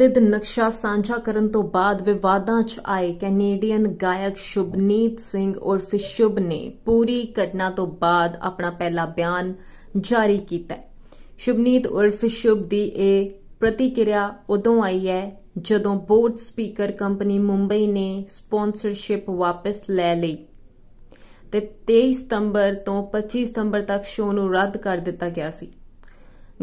ਵਿਵਾਦਿਤ ਨਕਸ਼ਾ ਸਾਂਝਾ ਕਰਨ ਤੋਂ ਬਾਅਦ ਵਿਵਾਦਾਂ 'ਚ ਆਏ ਕੈਨੇਡੀਅਨ ਗਾਇਕ ਸ਼ੁਭਨੀਤ ਸਿੰਘ ਔਰ ਸ਼ੁਭ ਨੇ ਪੂਰੀ ਘਟਨਾ ਤੋਂ ਬਾਅਦ ਆਪਣਾ ਪਹਿਲਾ ਬਿਆਨ ਜਾਰੀ ਕੀਤਾ ਸ਼ੁਭਨੀਤ ਔਰ ਸ਼ੁਭ ਦੀ ਇਹ ਪ੍ਰਤੀਕਿਰਿਆ ਉਦੋਂ ਆਈ ਹੈ ਜਦੋਂ ਬੋਰਡ ਸਪੀਕਰ ਕੰਪਨੀ ਮੁੰਬਈ ਨੇ ਸਪਾਂਸਰਸ਼ਿਪ ਵਾਪਸ ਲੈ ਲਈ ਤੇ 23 ਸਤੰਬਰ ਤੋਂ 25 ਸਤੰਬਰ ਤੱਕ ਸ਼ੋਅ ਨੂੰ ਰੱਦ ਕਰ ਦਿੱਤਾ ਗਿਆ ਸੀ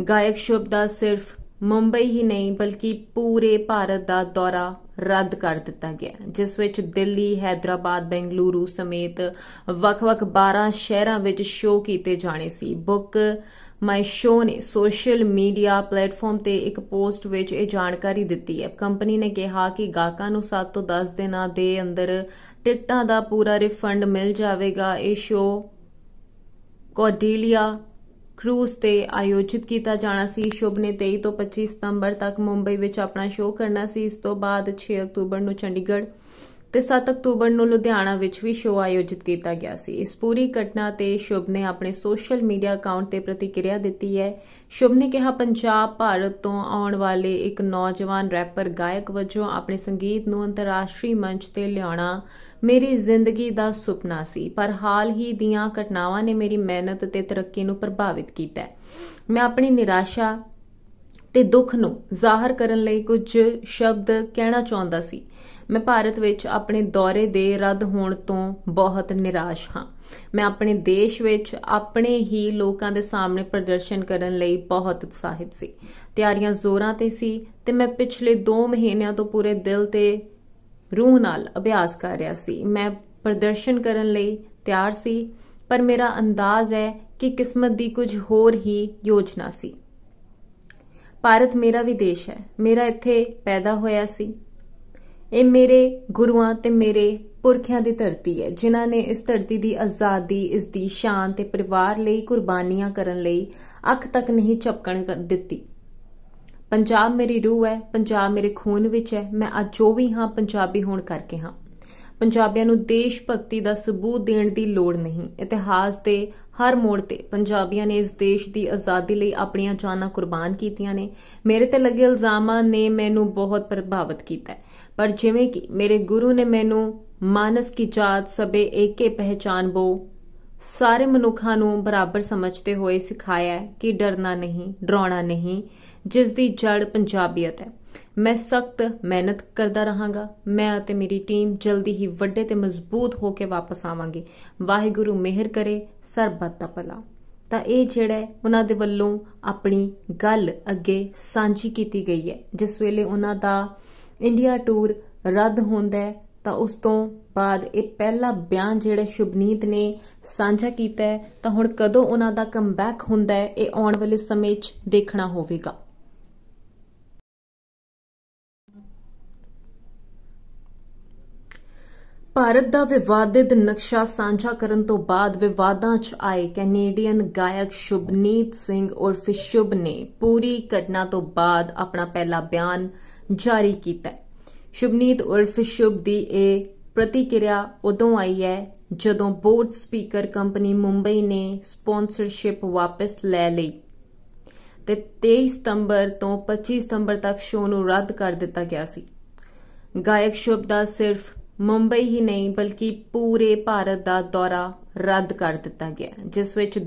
ਗਾਇਕ ਸ਼ੁਭ ਦਾ ਸਿਰਫ ਮੁੰਬਈ ਹੀ ਨਹੀਂ ਬਲਕਿ ਪੂਰੇ ਭਾਰਤ ਦਾ ਦੌਰਾ ਰੱਦ ਕਰ ਦਿੱਤਾ ਗਿਆ ਜਿਸ ਵਿੱਚ ਦਿੱਲੀ ਹైదరాబాద్ ਬੈਂਗਲੁਰੂ ਸਮੇਤ ਵੱਖ-ਵੱਖ 12 ਸ਼ਹਿਰਾਂ ਵਿੱਚ ਸ਼ੋਅ ਕੀਤੇ ਜਾਣੇ ਸੀ ਬੁੱਕ ਮਾਈ ਸ਼ੋ ਨੇ ਸੋਸ਼ਲ ਮੀਡੀਆ ਪਲੇਟਫਾਰਮ ਤੇ ਇੱਕ ਪੋਸਟ ਵਿੱਚ ਇਹ ਜਾਣਕਾਰੀ ਦਿੱਤੀ ਹੈ ਕੰਪਨੀ ਨੇ ਕਿਹਾ ਕਿ ਗਾਹਕਾਂ ਨੂੰ 7 ਤੋਂ 10 ਦਿਨਾਂ ਦੇ ਅੰਦਰ ਟਿਕਟਾਂ ਦਾ ਪੂਰਾ ਰਿਫੰਡ ਮਿਲ ਜਾਵੇਗਾ ਇਹ ਸ਼ੋ ਕੋਡੀਲੀਆ ਕਰੂਜ਼ ਤੇ ਆਯੋਜਿਤ ਕੀਤਾ ਜਾਣਾ ਸੀ ਸ਼ੁਭ ਨੇ 23 ਤੋਂ 25 ਸਤੰਬਰ ਤੱਕ ਮੁੰਬਈ ਵਿੱਚ ਆਪਣਾ ਸ਼ੋਅ ਕਰਨਾ ਸੀ ਇਸ ਤੋਂ ਬਾਅਦ 6 ਅਕਤੂਬਰ ਨੂੰ ਚੰਡੀਗੜ੍ਹ ਤੇ 7 ਅਕਤੂਬਰ ਨੂੰ ਲੁਧਿਆਣਾ ਵਿੱਚ ਵੀ ਸ਼ੋਅ ਆਯੋਜਿਤ ਕੀਤਾ ਗਿਆ ਸੀ ਇਸ ਪੂਰੀ ਘਟਨਾ ਤੇ ਸ਼ੁਭ ਨੇ ਆਪਣੇ ਸੋਸ਼ਲ ਮੀਡੀਆ ਅਕਾਊਂਟ ਤੇ ਪ੍ਰਤੀਕਿਰਿਆ ਦਿੱਤੀ ਹੈ ਸ਼ੁਭ ਨੇ ਕਿਹਾ ਪੰਜਾਬ ਭਾਰਤ ਤੋਂ ਆਉਣ ਵਾਲੇ ਇੱਕ ਨੌਜਵਾਨ ਰੈਪਰ ਗਾਇਕ ਵਜੋਂ ਆਪਣੇ ਸੰਗੀਤ ਨੂੰ ਅੰਤਰਰਾਸ਼ਟਰੀ ਮੰਚ ਤੇ ਲਿਆਉਣਾ ਮੇਰੀ ਜ਼ਿੰਦਗੀ ਦਾ ਸੁਪਨਾ ਸੀ ਪਰ ਹਾਲ ਹੀ ਦੀਆਂ ਘਟਨਾਵਾਂ ਨੇ ਮੇਰੀ ਮਿਹਨਤ ਤੇ ਤਰੱਕੀ ਨੂੰ ਪ੍ਰਭਾਵਿਤ ਕੀਤਾ ਮੈਂ ਆਪਣੀ ਨਿਰਾਸ਼ਾ ਤੇ ਦੁੱਖ ਨੂੰ ਜ਼ਾਹਰ ਕਰਨ ਲਈ ਕੁਝ ਸ਼ਬਦ ਕਹਿਣਾ ਚਾਹੁੰਦਾ ਸੀ ਮੈਂ ਭਾਰਤ ਵਿੱਚ ਆਪਣੇ ਦੌਰੇ ਦੇ ਰੱਦ ਹੋਣ ਤੋਂ ਬਹੁਤ ਨਿਰਾਸ਼ ਹਾਂ ਮੈਂ ਆਪਣੇ ਦੇਸ਼ ਵਿੱਚ ਆਪਣੇ ਹੀ ਲੋਕਾਂ ਦੇ ਸਾਹਮਣੇ ਪ੍ਰਦਰਸ਼ਨ ਕਰਨ ਲਈ ਬਹੁਤ ਉਤਸ਼ਾਹਿਤ ਸੀ ਤਿਆਰੀਆਂ ਜ਼ੋਰਾਂ ਤੇ ਸੀ ਤੇ ਮੈਂ ਪਿਛਲੇ 2 ਮਹੀਨਿਆਂ ਤੋਂ ਪੂਰੇ ਦਿਲ ਤੇ ਰੂਹ ਨਾਲ ਅਭਿਆਸ ਕਰ ਰਿਹਾ ਸੀ ਮੈਂ ਪ੍ਰਦਰਸ਼ਨ ਕਰਨ ਲਈ ਤਿਆਰ ਸੀ ਪਰ ਮੇਰਾ ਅੰਦਾਜ਼ ਹੈ ਕਿ ਕਿਸਮਤ ਦੀ ਕੁਝ ਹੋਰ ਹੀ ਯੋਜਨਾ ਸੀ ਭਾਰਤ ਮੇਰਾ ਵੀ ਦੇਸ਼ ਹੈ ਮੇਰਾ ਇੱਥੇ ਪੈਦਾ ਹੋਇਆ ਸੀ ਇਹ ਮੇਰੇ ਗੁਰੂਆਂ ਤੇ ਮੇਰੇ ਪੁਰਖਿਆਂ ਦੀ ਧਰਤੀ ਹੈ ਜਿਨ੍ਹਾਂ ਨੇ ਇਸ ਧਰਤੀ ਦੀ ਆਜ਼ਾਦੀ ਇਸ ਦੀ ਸ਼ਾਨ ਤੇ ਪਰਿਵਾਰ ਲਈ ਕੁਰਬਾਨੀਆਂ ਕਰਨ ਲਈ ਅੱਖ ਤੱਕ ਨਹੀਂ ਝਪਕਣ ਦਿੱਤੀ ਪੰਜਾਬ ਮੇਰੀ ਰੂਹ ਹੈ ਪੰਜਾਬ ਮੇਰੇ ਖੂਨ ਵਿੱਚ ਹੈ ਮੈਂ ਅੱਜ ਜੋ ਵੀ ਹਾਂ ਪੰਜਾਬੀ ਹੋਣ ਕਰਕੇ ਹਾਂ ਪੰਜਾਬੀਆਂ ਨੂੰ ਦੇਸ਼ ਭਗਤੀ ਦਾ ਸਬੂਤ ਦੇਣ ਦੀ ਲੋੜ ਨਹੀਂ ਇਤਿਹਾਸ ਤੇ ਹਰ ਮੋੜ ਤੇ ਪੰਜਾਬੀਆਂ ਨੇ ਇਸ ਦੇਸ਼ ਦੀ ਆਜ਼ਾਦੀ ਲਈ ਆਪਣੀਆਂ ਜਾਨਾਂ ਕੁਰਬਾਨ ਕੀਤੀਆਂ ਨੇ ਮੇਰੇ ਤੇ ਲੱਗੇ ਇਲਜ਼ਾਮਾਂ ਨੇ ਮੈਨੂੰ ਬਹੁਤ ਪ੍ਰਭਾਵਿਤ ਕੀਤਾ ਪਰ ਜਿਵੇਂ ਕਿ ਮੇਰੇ ਗੁਰੂ ਨੇ ਮੈਨੂੰ ਮਾਨਸ ਕੀ ਜਾਤ ਸਬੇ ਏਕੇ ਬੋ ਸਾਰੇ ਮਨੁੱਖਾਂ ਨੂੰ ਬਰਾਬਰ ਸਮਝਦੇ ਹੋਏ ਸਿਖਾਇਆ ਕਿ ਡਰਨਾ ਨਹੀਂ ਡਰਾਉਣਾ ਨਹੀਂ ਜਿਸ ਦੀ ਜੜ ਪੰਜਾਬੀਅਤ ਹੈ ਮੈਂ ਸਖਤ ਮਿਹਨਤ ਕਰਦਾ ਰਹਾਂਗਾ ਮੈਂ ਅਤੇ ਮੇਰੀ ਟੀਮ ਜਲਦੀ ਹੀ ਵੱਡੇ ਤੇ ਮਜ਼ਬੂਤ ਹੋ ਕੇ ਵਾਪਸ ਆਵਾਂਗੇ ਵਾਹਿਗੁਰੂ ਮਿਹਰ ਕਰੇ ਸਰਬੱਤ ਦਾ ਭਲਾ ਤਾਂ ਇਹ ਜਿਹੜਾ ਉਹਨਾਂ ਦੇ ਵੱਲੋਂ ਆਪਣੀ ਗੱਲ ਅੱਗੇ ਸਾਂਝੀ ਕੀਤੀ ਗਈ ਹੈ ਜਿਸ ਵੇਲੇ ਉਹਨਾਂ ਦਾ ਇੰਡੀਆ ਟੂਰ ਰੱਦ ਹੁੰਦਾ ਹੈ ਤਾਂ ਉਸ ਤੋਂ ਬਾਅਦ ਇਹ ਪਹਿਲਾ ਬਿਆਨ ਜਿਹੜਾ ਸ਼ੁਭਨੀਤ ਨੇ ਸਾਂਝਾ ਕੀਤਾ ਹੈ ਤਾਂ ਹੁਣ ਕਦੋਂ ਉਹਨਾਂ ਦਾ ਕਮਬੈਕ ਹੁੰਦਾ ਹੈ ਇਹ ਆਉਣ ਵਾਲੇ ਸਮੇਂ 'ਚ ਦੇਖਣਾ ਹੋਵੇਗਾ ਭਾਰਤ ਦਾ ਵਿਵਾਦਿਤ ਨਕਸ਼ਾ ਸਾਂਝਾ ਕਰਨ ਤੋਂ ਬਾਅਦ ਵਿਵਾਦਾਂ 'ਚ ਆਏ ਕੈਨੇਡੀਅਨ ਗਾਇਕ ਸ਼ੁਭਨੀਤ ਸਿੰਘ ਉਰਫ ਸ਼ੁਭ ਨੇ ਪੂਰੀ ਘਟਨਾ ਤੋਂ ਬਾਅਦ ਆਪਣਾ ਪਹਿਲਾ ਬਿਆਨ ਜਾਰੀ ਕੀਤਾ ਸ਼ੁਭਨੀਤ ਉਰਫ ਸ਼ੁਭ ਦੀ ਇਹ ਪ੍ਰਤੀਕਿਰਿਆ ਉਦੋਂ ਆਈ ਹੈ ਜਦੋਂ ਬੋਰਡ ਸਪੀਕਰ ਕੰਪਨੀ ਮੁੰਬਈ ਨੇ ਸਪਾਂਸਰਸ਼ਿਪ ਵਾਪਸ ਲੈ ਲਈ ਤੇ 23 ਸਤੰਬਰ ਤੋਂ 25 ਸਤੰਬਰ ਤੱਕ ਸ਼ੋਅ ਨੂੰ ਰੱਦ ਕਰ ਦਿੱਤਾ ਗਿਆ ਸੀ ਗਾਇਕ ਸ਼ੁਭ ਦਾ ਸਿਰਫ ਮੁੰਬਈ ਹੀ ਨਹੀਂ ਬਲਕਿ ਪੂਰੇ ਭਾਰਤ ਦਾ ਦੌਰਾ ਰੱਦ ਕਰ ਦਿੱਤਾ ਗਿਆ ਜਿਸ ਵਿੱਚ